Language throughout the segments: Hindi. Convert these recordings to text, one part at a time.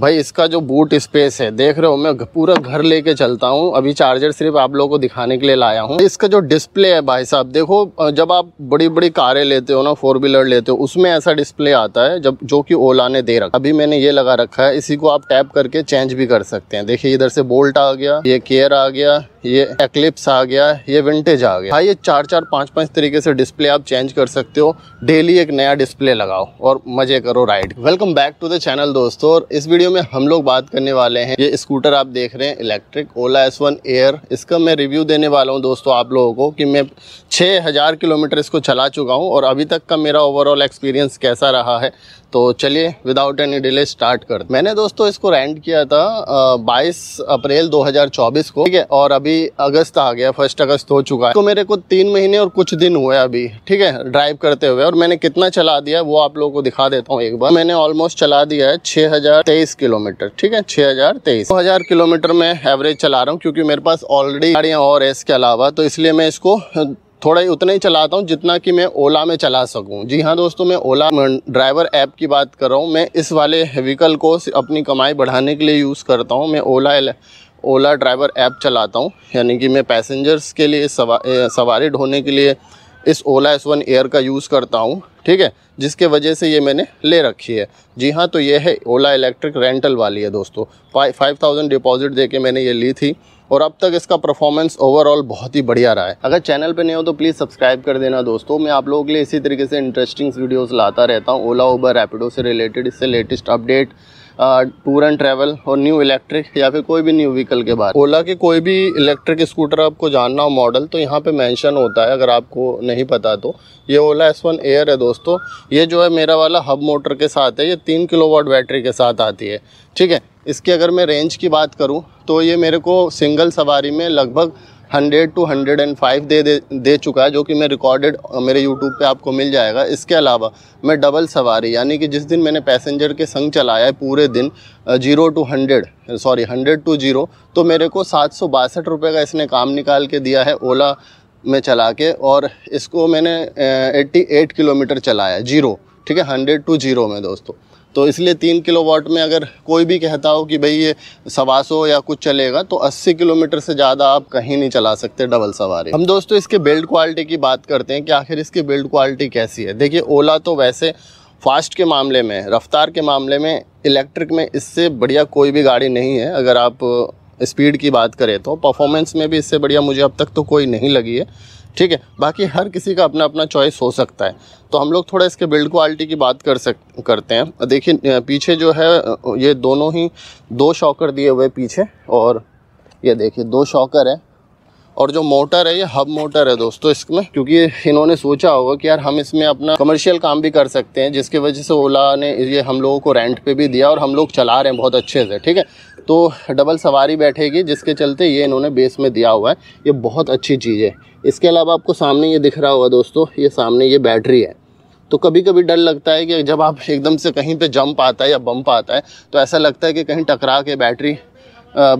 भाई इसका जो बूट स्पेस है देख रहे हो मैं पूरा घर लेके चलता हूँ अभी चार्जर सिर्फ आप लोगों को दिखाने के लिए लाया हूँ इसका जो डिस्प्ले है भाई साहब देखो जब आप बड़ी बड़ी कारें लेते हो ना फोर व्हीलर लेते हो उसमें ऐसा डिस्प्ले आता है जब जो कि ओला ने दे रखा अभी मैंने ये लगा रखा है इसी को आप टैप करके चेंज भी कर सकते हैं देखिये इधर से बोल्ट आ गया ये केयर आ गया ये एक्लिप्स आ गया ये विंटेज आ गया भाई ये चार चार पाँच पाँच तरीके से डिस्प्ले आप चेंज कर सकते हो डेली एक नया डिस्प्ले लगाओ और मज़े करो ride welcome back to the channel दोस्तों और इस वीडियो वीडियो में हम लोग बात करने वाले हैं ये स्कूटर आप देख रहे हैं electric Ola S one Air इसका मैं रिव्यू देने वाला हूँ दोस्तों आप लोगों को कि मैं 6000 किलोमीटर इसको चला चुका हूँ और अभी तक का मेरा ओवरऑल एक्सपीरियंस कैसा रहा है तो चलिए विदाउट एनी डिले स्टार्ट कर मैंने दोस्तों इसको रेंट किया था बाईस अप्रैल 2024 को ठीक है और अभी अगस्त आ गया फर्स्ट अगस्त हो चुका है तो मेरे को तीन महीने और कुछ दिन हुए अभी ठीक है ड्राइव करते हुए और मैंने कितना चला दिया वो आप लोगों को दिखा देता हूँ एक बार मैंने ऑलमोस्ट चला दिया है छः किलोमीटर ठीक है छः हज़ार किलोमीटर में एवरेज चला रहा हूँ क्योंकि मेरे पास ऑलरेडी गाड़ियाँ और है इसके अलावा तो इसलिए मैं इसको थोड़ा ही उतना ही चलाता हूँ जितना कि मैं ओला में चला सकूँ जी हाँ दोस्तों मैं ओला ड्राइवर ऐप की बात कर रहा हूँ मैं इस वाले व्हीकल को अपनी कमाई बढ़ाने के लिए यूज़ करता हूँ मैं ओला ओला ड्राइवर ऐप चलाता हूँ यानी कि मैं पैसेंजर्स के लिए सवा, सवारी ढोने के लिए इस ओला एस वन एयर का यूज़ करता हूँ ठीक है जिसके वजह से ये मैंने ले रखी है जी हाँ तो ये है ओला इलेक्ट्रिक रेंटल वाली है दोस्तों फाइव थाउजेंड डिपॉज़िट दे के मैंने ये ली थी और अब तक इसका परफॉर्मेंस ओवरऑल बहुत ही बढ़िया रहा है अगर चैनल पर नहीं हो तो प्लीज़ सब्सक्राइब कर देना दोस्तों मैं आप लोगों के लिए इसी तरीके से इंटरेस्टिंग वीडियोज़ लाता रहता हूँ ओला उबर रैपिडो से रिलेटेड इससे latest update tour and travel और न्यू इलेक्ट्रिक या फिर कोई भी न्यू व्हीकल के बारे ओला के कोई भी इलेक्ट्रिक स्कूटर आपको जानना हो मॉडल तो यहाँ पे मेंशन होता है अगर आपको नहीं पता तो ये ओला एस वन एयर है दोस्तों ये जो है मेरा वाला हब मोटर के साथ है ये तीन किलो वाट बैटरी के साथ आती है ठीक है इसकी अगर मैं रेंज की बात करूँ तो ये मेरे को सिंगल सवारी में लगभग hundred two hundred and five दे दे चुका है जो कि मैं रिकॉर्डेड मेरे यूट्यूब पे आपको मिल जाएगा इसके अलावा मैं डबल सवारी यानी कि जिस दिन मैंने पैसेंजर के संग चलाया है पूरे दिन zero to hundred sorry hundred to zero तो मेरे को सात सौ बासठ रुपये का इसने काम निकाल के दिया है ओला में चला के और इसको मैंने एट्टी एट किलोमीटर चलाया जीरो ठीक है हंड्रेड टू जीरो में दोस्तों तो इसलिए तीन किलो वाट में अगर कोई भी कहता हो कि भाई ये सवा सौ या कुछ चलेगा तो अस्सी किलोमीटर से ज़्यादा आप कहीं नहीं चला सकते डबल सवारी हम दोस्तों इसके बिल्ड क्वालिटी की बात करते हैं कि आखिर इसकी बिल्ड क्वालिटी कैसी है देखिए ओला तो वैसे फास्ट के मामले में रफ्तार के मामले में इलेक्ट्रिक में इससे बढ़िया कोई भी गाड़ी नहीं है अगर आप स्पीड की बात करें तो परफॉर्मेंस में भी इससे बढ़िया मुझे अब तक तो कोई नहीं लगी है ठीक है बाकी हर किसी का अपना अपना चॉइस हो सकता है तो हम लोग थोड़ा इसके बिल्ड क्वालिटी की बात कर सक करते हैं देखिए पीछे जो है ये दोनों ही दो शॉकर दिए हुए पीछे और ये देखिए दो शॉकर है और जो मोटर है ये हब मोटर है दोस्तों इसमें क्योंकि इन्होंने सोचा होगा कि यार हम इसमें अपना कमर्शियल काम भी कर सकते हैं जिसकी वजह से ओला ने ये हम लोगों को रेंट पे भी दिया और हम लोग चला रहे हैं बहुत अच्छे से ठीक है तो डबल सवारी बैठेगी जिसके चलते ये इन्होंने बेस में दिया हुआ है ये बहुत अच्छी चीज़ है इसके अलावा आपको सामने ये दिख रहा होगा दोस्तों ये सामने ये बैटरी है तो कभी कभी डर लगता है कि जब आप एकदम से कहीं पे जंप आता है या बम्प आता है तो ऐसा लगता है कि कहीं टकरा के बैटरी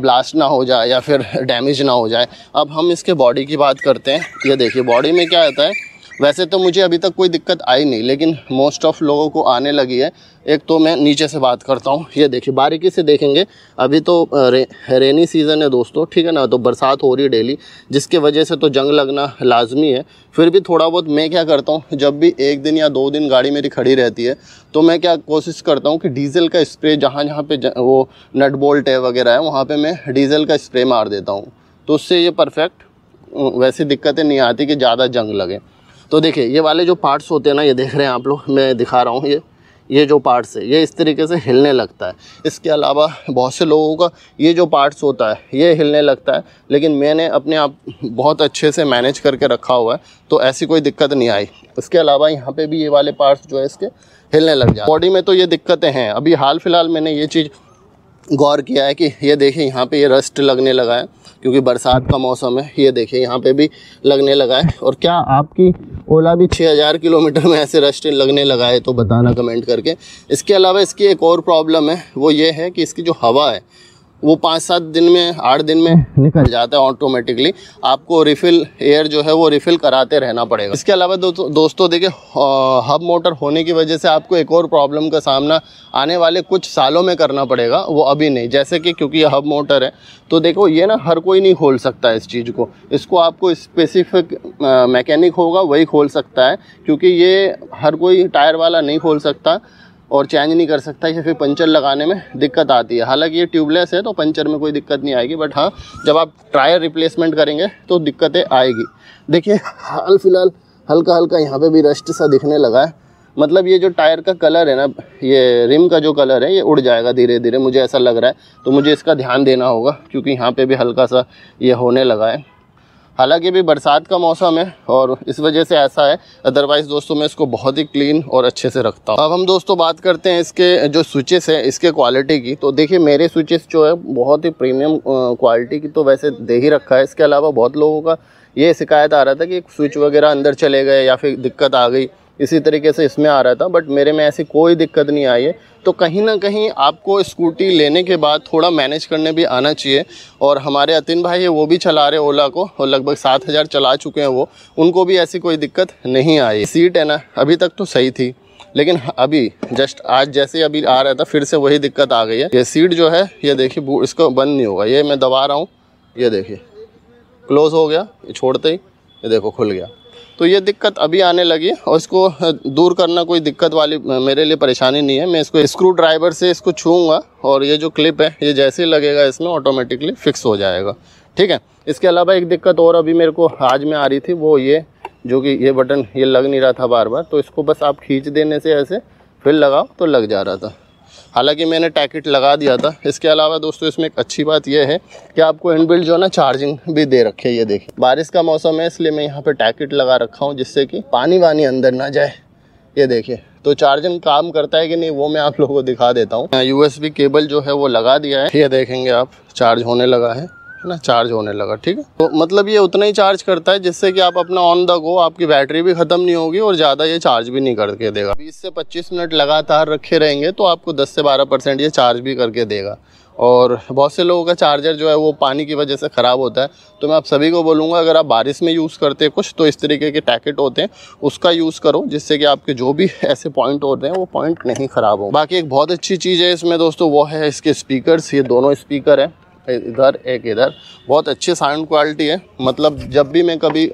ब्लास्ट ना हो जाए या फिर डैमेज ना हो जाए अब हम इसके बॉडी की बात करते हैं ये देखिए बॉडी में क्या आता है वैसे तो मुझे अभी तक कोई दिक्कत आई नहीं लेकिन मोस्ट ऑफ लोगों को आने लगी है एक तो मैं नीचे से बात करता हूँ ये देखिए बारीकी से देखेंगे अभी तो रे, रेनी सीज़न है दोस्तों ठीक है ना तो बरसात हो रही है डेली जिसके वजह से तो जंग लगना लाजमी है फिर भी थोड़ा बहुत मैं क्या करता हूँ जब भी एक दिन या दो दिन गाड़ी मेरी खड़ी रहती है तो मैं क्या कोशिश करता हूँ कि डीज़ल का स्प्रे जहाँ जहाँ पर वो नट बोल्ट है वगैरह है वहाँ पर मैं डीज़ल का स्प्रे मार देता हूँ तो उससे ये परफेक्ट वैसे दिक्कतें नहीं आती कि ज़्यादा जंग लगे तो देखिए ये वाले जो पार्ट्स होते हैं ना ये देख रहे हैं आप लोग मैं दिखा रहा हूँ ये ये जो पार्ट्स है ये इस तरीके से हिलने लगता है इसके अलावा बहुत से लोगों का ये जो पार्ट्स होता है ये हिलने लगता है लेकिन मैंने अपने आप बहुत अच्छे से मैनेज करके रखा हुआ है तो ऐसी कोई दिक्कत नहीं आई इसके अलावा यहाँ पे भी ये वाले पार्ट्स जो है इसके हिलने लग जाए बॉडी में तो ये दिक्कतें हैं अभी हाल फिलहाल मैंने ये चीज़ गौर किया है कि ये देखिए यहाँ पर ये रस्ट लगने लगा है क्योंकि बरसात का मौसम है ये देखिए यहाँ पे भी लगने लगा है और क्या आपकी ओला भी 6000 किलोमीटर में ऐसे रश लगने लगा है तो बताना कमेंट करके इसके अलावा इसकी एक और प्रॉब्लम है वो ये है कि इसकी जो हवा है वो पाँच सात दिन में आठ दिन में निकल जाता है ऑटोमेटिकली आपको रिफ़िल एयर जो है वो रिफ़िल कराते रहना पड़ेगा इसके अलावा दो, दोस्तों देखिए हब मोटर होने की वजह से आपको एक और प्रॉब्लम का सामना आने वाले कुछ सालों में करना पड़ेगा वो अभी नहीं जैसे कि क्योंकि ये हब मोटर है तो देखो ये ना हर कोई नहीं खोल सकता इस चीज़ को इसको आपको स्पेसिफिक मैकेनिक होगा वही खोल सकता है क्योंकि ये हर कोई टायर वाला नहीं खोल सकता और चेंज नहीं कर सकता या फिर पंचर लगाने में दिक्कत आती है हालांकि ये ट्यूबलेस है तो पंचर में कोई दिक्कत नहीं आएगी बट हाँ जब आप टायर रिप्लेसमेंट करेंगे तो दिक्कतें आएगी देखिए हाल फिलहाल हल्का हल्का यहाँ पे भी रस्ट सा दिखने लगा है मतलब ये जो टायर का कलर है ना ये रिम का जो कलर है ये उड़ जाएगा धीरे धीरे मुझे ऐसा लग रहा है तो मुझे इसका ध्यान देना होगा क्योंकि यहाँ पर भी हल्का सा ये होने लगा है हालांकि अभी बरसात का मौसम है और इस वजह से ऐसा है अदरवाइज़ दोस्तों मैं इसको बहुत ही क्लीन और अच्छे से रखता हूँ अब हम दोस्तों बात करते हैं इसके जो स्विचेस हैं इसके क्वालिटी की तो देखिए मेरे स्विचेस जो है बहुत ही प्रीमियम क्वालिटी की तो वैसे दे ही रखा है इसके अलावा बहुत लोगों का ये शिकायत आ रहा था कि स्विच वगैरह अंदर चले गए या फिर दिक्कत आ गई इसी तरीके से इसमें आ रहा था बट मेरे में ऐसी कोई दिक्कत नहीं आई है तो कहीं ना कहीं आपको स्कूटी लेने के बाद थोड़ा मैनेज करने भी आना चाहिए और हमारे अतिन भाई है वो भी चला रहे ओला को और लगभग सात हज़ार चला चुके हैं वो उनको भी ऐसी कोई दिक्कत नहीं आई सीट है ना अभी तक तो सही थी लेकिन अभी जस्ट आज जैसे अभी आ रहा था फिर से वही दिक्कत आ गई है ये सीट जो है ये देखिए इसको बंद नहीं होगा ये मैं दबा रहा हूँ ये देखिए क्लोज़ हो गया ये छोड़ते ही ये देखो खुल गया तो ये दिक्कत अभी आने लगी और इसको दूर करना कोई दिक्कत वाली मेरे लिए परेशानी नहीं है मैं इसको स्क्रू ड्राइवर से इसको छूँगा और ये जो क्लिप है ये जैसे ही लगेगा इसमें ऑटोमेटिकली फिक्स हो जाएगा ठीक है इसके अलावा एक दिक्कत और अभी मेरे को आज में आ रही थी वो ये जो कि ये बटन ये लग नहीं रहा था बार बार तो इसको बस आप खींच देने से ऐसे फिर लगाओ तो लग जा रहा था हालांकि मैंने टैकेट लगा दिया था इसके अलावा दोस्तों इसमें एक अच्छी बात यह है कि आपको इनबिल्ट जो है ना चार्जिंग भी दे रखे ये देखिए बारिश का मौसम है इसलिए मैं यहाँ पर टैकेट लगा रखा हूँ जिससे कि पानी वानी अंदर ना जाए ये देखिए तो चार्जिंग काम करता है कि नहीं वो मैं आप लोगों को दिखा देता हूँ यूएसबी केबल जो है वो लगा दिया है ये देखेंगे आप चार्ज होने लगा है है ना चार्ज होने लगा ठीक है तो मतलब ये उतना ही चार्ज करता है जिससे कि आप अपना ऑन द गो आपकी बैटरी भी ख़त्म नहीं होगी और ज़्यादा ये चार्ज भी नहीं करके देगा बीस से पच्चीस मिनट लगातार रखे रहेंगे तो आपको दस से बारह परसेंट ये चार्ज भी करके देगा और बहुत से लोगों का चार्जर जो है वो पानी की वजह से ख़राब होता है तो मैं आप सभी को बोलूँगा अगर आप बारिश में यूज़ करते हैं कुछ तो इस तरीके के टैकेट होते हैं उसका यूज़ करो जिससे कि आपके जो भी ऐसे पॉइंट होते हैं वो पॉइंट नहीं ख़राब हो बाकी एक बहुत अच्छी चीज़ है इसमें दोस्तों वो है इसके स्पीकर ये दोनों स्पीकर हैं इधर एक इधर बहुत अच्छी साउंड क्वालिटी है मतलब जब भी मैं कभी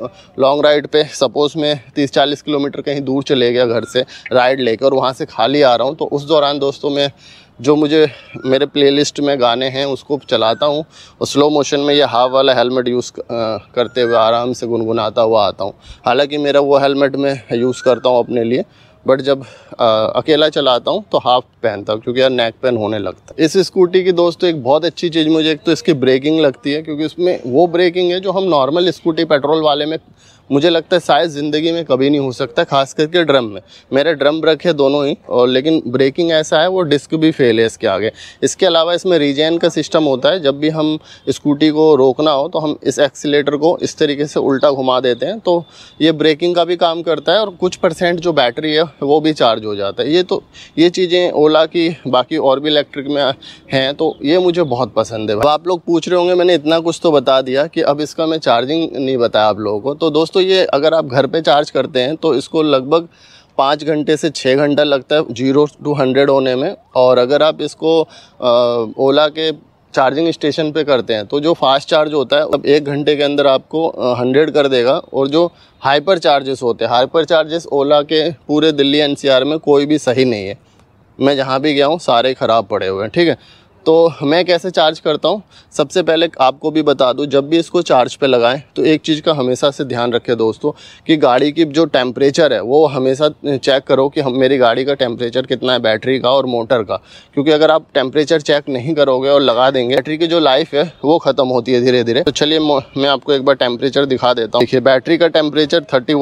लॉन्ग राइड पे सपोज़ मैं 30-40 किलोमीटर कहीं दूर चले गया घर से राइड लेकर और वहाँ से खाली आ रहा हूँ तो उस दौरान दोस्तों मैं जो मुझे मेरे प्लेलिस्ट में गाने हैं उसको चलाता हूँ और स्लो मोशन में ये हाफ वाला हेलमेट यूज़ करते हुए आराम से गुनगुनाता हुआ आता हूँ हालांकि मेरा वो हेलमेट मैं यूज़ करता हूँ अपने लिए बट जब आ, अकेला चलाता हूँ तो हाफ पहनता हूँ क्योंकि यार नेक पेन होने लगता है इस स्कूटी की दोस्तों एक बहुत अच्छी चीज़ मुझे एक तो इसकी ब्रेकिंग लगती है क्योंकि इसमें वो ब्रेकिंग है जो हम नॉर्मल स्कूटी पेट्रोल वाले में मुझे लगता है शायद ज़िंदगी में कभी नहीं हो सकता खास करके ड्रम में मेरे ड्रम ब्रेक है दोनों ही और लेकिन ब्रेकिंग ऐसा है वो डिस्क भी फेल है इसके आगे इसके अलावा इसमें रिजैन का सिस्टम होता है जब भी हम स्कूटी को रोकना हो तो हम इस एक्सीटर को इस तरीके से उल्टा घुमा देते हैं तो ये ब्रेकिंग का भी काम करता है और कुछ परसेंट जो बैटरी है वो भी चार्ज हो जाता है ये तो ये चीज़ें ओला की बाकी और भी इलेक्ट्रिक में हैं तो ये मुझे बहुत पसंद है आप लोग पूछ रहे होंगे मैंने इतना कुछ तो बता दिया कि अब इसका मैं चार्जिंग नहीं बताया आप लोगों को तो दोस्त दोस्तों ये अगर आप घर पे चार्ज करते हैं तो इसको लगभग पाँच घंटे से छः घंटा लगता है जीरो टू हंड्रेड होने में और अगर आप इसको ओला के चार्जिंग स्टेशन पे करते हैं तो जो फास्ट चार्ज होता है अब मतलब एक घंटे के अंदर आपको हंड्रेड कर देगा और जो हाइपर चार्जेस होते हैं हाइपर चार्जेस ओला के पूरे दिल्ली एनसीआर में कोई भी सही नहीं है मैं जहाँ भी गया हूँ सारे ख़राब पड़े हुए हैं ठीक है तो मैं कैसे चार्ज करता हूँ सबसे पहले आपको भी बता दूँ जब भी इसको चार्ज पे लगाएं तो एक चीज़ का हमेशा से ध्यान रखें दोस्तों कि गाड़ी की जो टेम्परेचर है वो हमेशा चेक करो कि हम मेरी गाड़ी का टेम्परेचर कितना है बैटरी का और मोटर का क्योंकि अगर आप टेम्परेचर चेक नहीं करोगे और लगा देंगे बैटरी की जो लाइफ है वो ख़त्म होती है धीरे धीरे तो चलिए मैं आपको एक बार टेम्परेचर दिखा देता हूँ देखिए बैटरी का टेम्परेचर थर्टी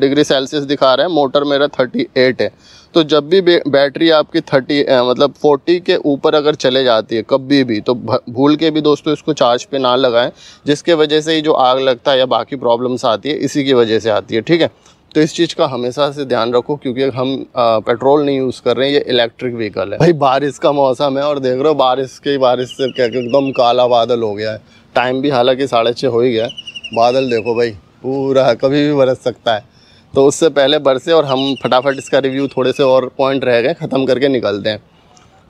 डिग्री सेल्सियस दिखा रहा है मोटर मेरा थर्टी है तो जब भी बैटरी आपकी थर्टी मतलब फोर्टी के ऊपर अगर चले जाती है कभी भी तो भूल के भी दोस्तों इसको चार्ज पे ना लगाएं जिसके वजह से ही जो आग लगता है या बाकी प्रॉब्लम्स आती है इसी की वजह से आती है ठीक है तो इस चीज़ का हमेशा से ध्यान रखो क्योंकि हम आ, पेट्रोल नहीं यूज़ कर रहे हैं ये इलेक्ट्रिक व्हीकल है भाई बारिश का मौसम है और देख रहे हो बारिश की बारिश से क्या एकदम काला बादल हो गया है टाइम भी हालांकि साढ़े छः हो ही गया है बादल देखो भाई पूरा कभी भी बरस सकता है तो उससे पहले बरसे और हम फटाफट इसका रिव्यू थोड़े से और पॉइंट रह गए ख़त्म करके निकलते हैं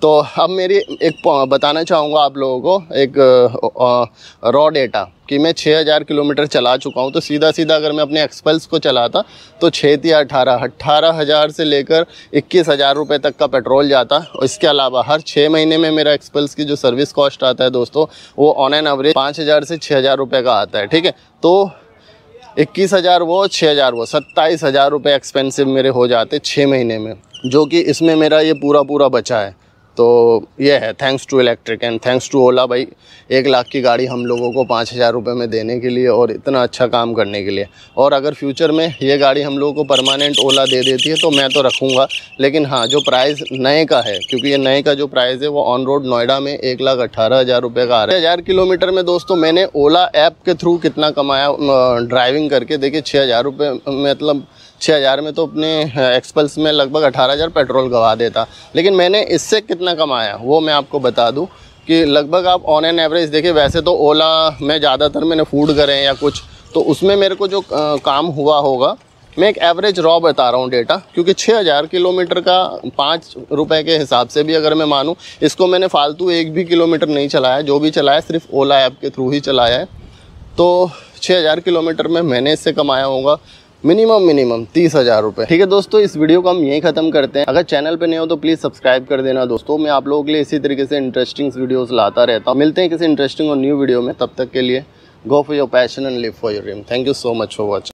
तो अब मेरी एक बताना चाहूँगा आप लोगों को एक रॉ डेटा कि मैं 6000 किलोमीटर चला चुका हूँ तो सीधा सीधा अगर मैं अपने एक्सपल्स को चलाता तो छः या अठारह अट्ठारह हज़ार से लेकर इक्कीस हज़ार रुपये तक का पेट्रोल जाता और इसके अलावा हर छः महीने में मेरा एक्सपल्स की जो सर्विस कॉस्ट आता है दोस्तों वो ऑन एन एवरेज पाँच हज़ार से छः हज़ार रुपये का आता है ठीक है तो इक्कीस हज़ार वो छः हज़ार वो सत्ताईस हज़ार रुपये एक्सपेंसिव मेरे हो जाते छः महीने में जो कि इसमें मेरा ये पूरा पूरा बचा है तो ये है thanks to electric and thanks to Ola भाई एक लाख की गाड़ी हम लोगों को पाँच हज़ार रुपये में देने के लिए और इतना अच्छा काम करने के लिए और अगर फ्यूचर में ये गाड़ी हम लोगों को परमानेंट ओला दे देती है तो मैं तो रखूँगा लेकिन हाँ जो प्राइस नए का है क्योंकि ये नए का जो प्राइस है वो ऑन रोड नोएडा में एक लाख अट्ठारह हज़ार रुपये का आ रहा है हज़ार किलोमीटर में दोस्तों मैंने ओला ऐप के थ्रू कितना कमाया ड्राइविंग करके देखिए छः हज़ार रुपये मतलब छः हज़ार में तो अपने एक्सपल्स में लगभग अठारह हज़ार पेट्रोल गवा देता लेकिन मैंने इससे कितना कमाया वो मैं आपको बता दूँ कि लगभग आप ऑन एन एवरेज देखिए वैसे तो ओला में ज़्यादातर मैंने फूड करें या कुछ तो उसमें मेरे को जो काम हुआ होगा मैं एक एवरेज रॉ बता रहा हूँ डेटा क्योंकि छः हज़ार किलोमीटर का पाँच रुपए के हिसाब से भी अगर मैं मानूँ इसको मैंने फालतू एक भी किलोमीटर नहीं चलाया जो भी चलाया सिर्फ ओला ऐप के थ्रू ही चलाया है तो छः हज़ार किलोमीटर में मैंने इससे कमाया होगा मिनिमम मिनिमम तीस हजार रुपये ठीक है दोस्तों इस वीडियो को हम यहीं खत्म करते हैं अगर चैनल पे नए हो तो प्लीज सब्सक्राइब कर देना दोस्तों मैं आप लोगों के लिए इसी तरीके से इंटरेस्टिंग वीडियोस लाता रहता हूँ मिलते हैं किसी इंटरेस्टिंग और न्यू वीडियो में तब तक के लिए go for your passion and live for your dream thank you so much for watching